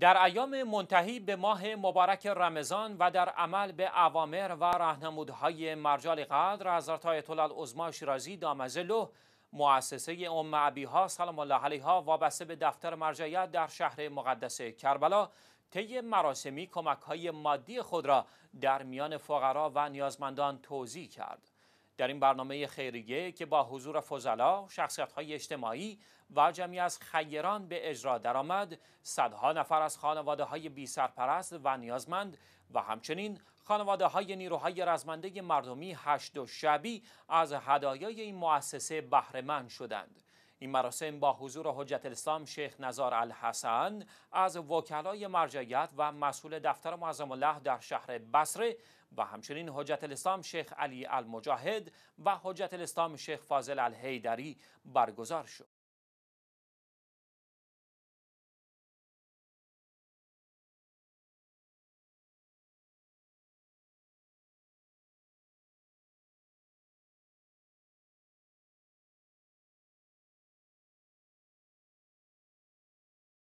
در ایام منتهی به ماه مبارک رمضان و در عمل به اوامر و راهنمودهای مرجال قدر حضرت آیت الله عظما شیرازی دامزلو مؤسسه ام ابیها سلام الله علیها وابسته به دفتر مرجعیت در شهر مقدس کربلا طی مراسمی کمکهای مادی خود را در میان فقرا و نیازمندان توضیح کرد. در این برنامه خیریه که با حضور فضلا، شخصیت‌های اجتماعی و جمعی از خیران به اجرا درآمد، صدها نفر از خانواده های بی و نیازمند و همچنین خانواده های نیروهای رزمنده مردمی هشت و شبی از هدایای این مؤسسه بهرهمند شدند. این مراسم با حضور حجت الاسلام شیخ نزار الحسن از وکلای مرجعیت و مسئول دفتر معظم الله در شهر بصره و همچنین حجت الاسلام شیخ علی المجاهد و حجت الاسلام شیخ فاضل الهیدری برگزار شد